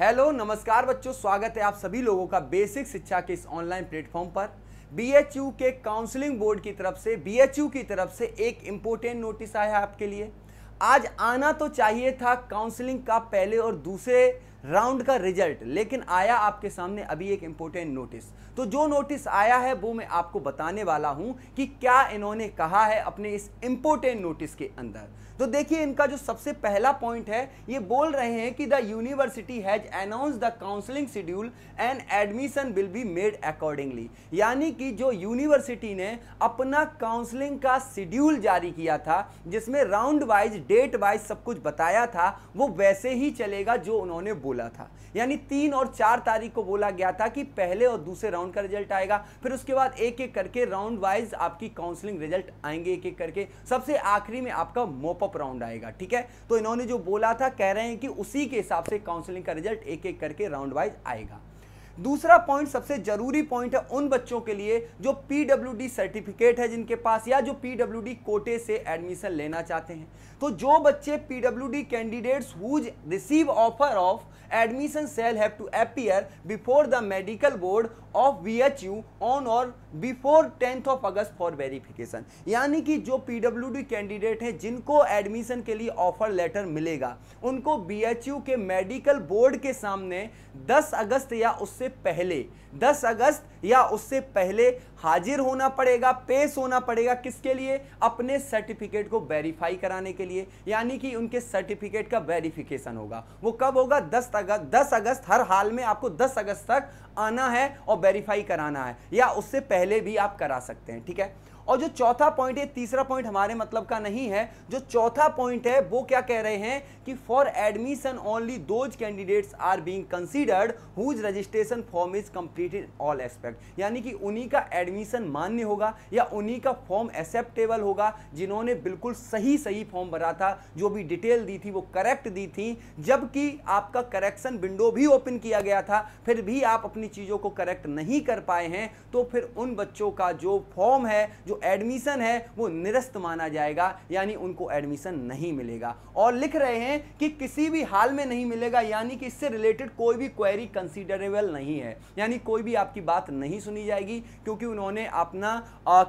hello नमस्कार बच्चों स्वागत है आप सभी लोगों का बेसिक शिक्षा के इस ऑनलाइन प्लेटफॉर्म पर बीएचयू के काउंसलिंग बोर्ड की तरफ से बीएचयू की तरफ से एक इम्पोर्टेंट नोटिस आया है आपके लिए आज आना तो चाहिए था काउंसलिंग का पहले और दूसरे राउंड का रिजल्ट लेकिन आया आपके सामने अभी एक इंपॉर्टेंट नोटिस तो जो नोटिस आया है वो मैं आपको बताने वाला हूं कि क्या इन्होंने कहा है अपने इस इंपोर्टेंट नोटिस के अंदर तो देखिए इनका जो सबसे पहला पॉइंट है ये बोल रहे हैं कि the university has announce the counselling schedule and admission will be made accordingly यानी कि जो यूनिवर्सिटी ने अपना काउंसलिंग का शेड्यूल जारी किया था जिसमें राउंड वाइज डेट वाइज सब कुछ बताया था वो वैसे ही चलेगा जो उन्होंने बोला बोला था यानी तीन और चार तारीख को बोला गया था कि पहले और दूसरे राउंड का रिजल्ट आएगा फिर उसके बाद एक एक करके राउंड वाइज आपकी काउंसलिंग रिजल्ट आएंगे एक एक करके सबसे आखिरी में आपका मोपअप राउंड आएगा ठीक है तो इन्होंने जो बोला था कह रहे हैं कि उसी के हिसाब से काउंसलिंग का रिजल्ट एक एक करके राउंड वाइज आएगा दूसरा पॉइंट सबसे जरूरी पॉइंट है उन बच्चों के लिए जो पीडब्ल्यू सर्टिफिकेट है जिनके पास या जो पीडब्ल्यू कोटे से एडमिशन लेना चाहते हैं तो जो बच्चे PW candidates who receive offer of admission shall have to appear before the medical board of B H U on और before tenth of August for verification यानी कि जो पी डब्ल्यू डी कैंडिडेट हैं जिनको एडमिशन के लिए offer letter मिलेगा उनको बी एच यू के मेडिकल बोर्ड के सामने 10 अगस्त या उससे पहले 10 अगस्त या उससे पहले हाजिर होना पड़ेगा पेश होना पड़ेगा किसके लिए अपने सर्टिफिकेट को वेरीफाई कराने के लिए यानी कि उनके सर्टिफिकेट का वेरीफिकेशन होगा वो कब होगा दस अगस्त दस अगस्त हर हाल में आपको दस अगस्त तक आना है और वेरीफाई कराना है या उससे पहले भी आप करा सकते हैं ठीक है और जो चौथा पॉइंट है तीसरा पॉइंट हमारे मतलब का नहीं है जो चौथा पॉइंट है वो क्या कह रहे हैं कि for admission only those candidates are being considered whose registration form is in all aspect यानी कि उन्हीं का एडमिशन मान्य होगा या उन्हीं का फॉर्म एक्सेप्टेबल होगा जिन्होंने बिल्कुल सही सही फॉर्म भरा था जो भी डिटेल दी थी वो करेक्ट दी थी जबकि आपका करेक्शन विंडो भी ओपन किया गया था फिर भी आप अपनी चीज़ों को करेक्ट नहीं कर पाए हैं तो फिर उन बच्चों का जो फॉर्म है जो जो एडमिशन है वो निरस्त माना जाएगा यानी उनको एडमिशन नहीं मिलेगा और लिख रहे हैं कि किसी भी हाल में नहीं मिलेगा यानी कि इससे रिलेटेड कोई भी क्वेरी कंसिडरेबल नहीं है यानी कोई भी आपकी बात नहीं सुनी जाएगी क्योंकि उन्होंने अपना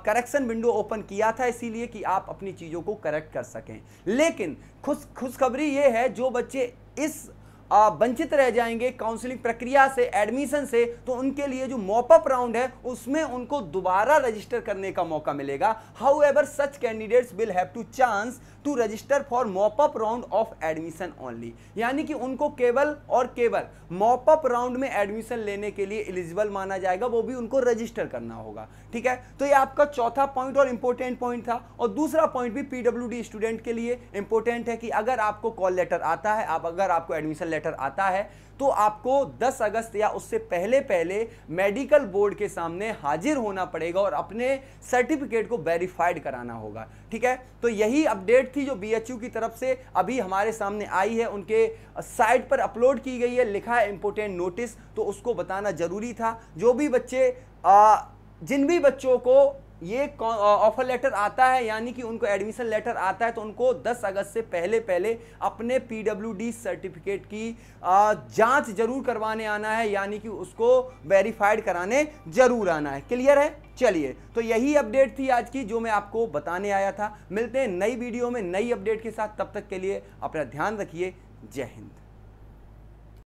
करेक्शन विंडो ओपन किया था इसीलिए कि आप अपनी चीज़ों को करेक्ट कर सकें लेकिन खुश खुशखबरी ये है जो बच्चे इस वंचित रह जाएंगे काउंसलिंग प्रक्रिया से एडमिशन से तो उनके लिए जो मॉपअप राउंड है उसमें उनको दोबारा रजिस्टर करने का मौका मिलेगा however such candidates will have to chance to register for mop up round of admission only यानी कि उनको केवल और केवल मॉपअप राउंड में एडमिशन लेने के लिए एलिजिबल माना जाएगा वो भी उनको रजिस्टर करना होगा ठीक है तो ये आपका चौथा पॉइंट और इंपॉर्टेंट पॉइंट था और दूसरा पॉइंट भी पीडब्ल्यू स्टूडेंट के लिए इंपॉर्टेंट है कि अगर आपको कॉल लेटर आता है आप अगर आपको एडमिशन लेटर आता है तो आपको 10 अगस्त या उससे पहले पहले मेडिकल बोर्ड के सामने हाजिर होना पड़ेगा और अपने सर्टिफिकेट को वेरीफाइड कराना होगा ठीक है तो यही अपडेट थी जो बीएचयू की तरफ से अभी हमारे सामने आई है उनके साइट पर अपलोड की गई है लिखा है इंपोर्टेंट नोटिस तो उसको बताना ज़रूरी था जो भी बच्चे आ, जिन भी बच्चों को ये ऑफर लेटर आता है यानी कि उनको एडमिशन लेटर आता है तो उनको 10 अगस्त से पहले पहले अपने पीडब्ल्यूडी सर्टिफिकेट की जांच जरूर करवाने आना है यानी कि उसको वेरीफाइड कराने जरूर आना है क्लियर है चलिए तो यही अपडेट थी आज की जो मैं आपको बताने आया था मिलते हैं नई वीडियो में नई अपडेट के साथ तब तक के लिए अपना ध्यान रखिए जय हिंद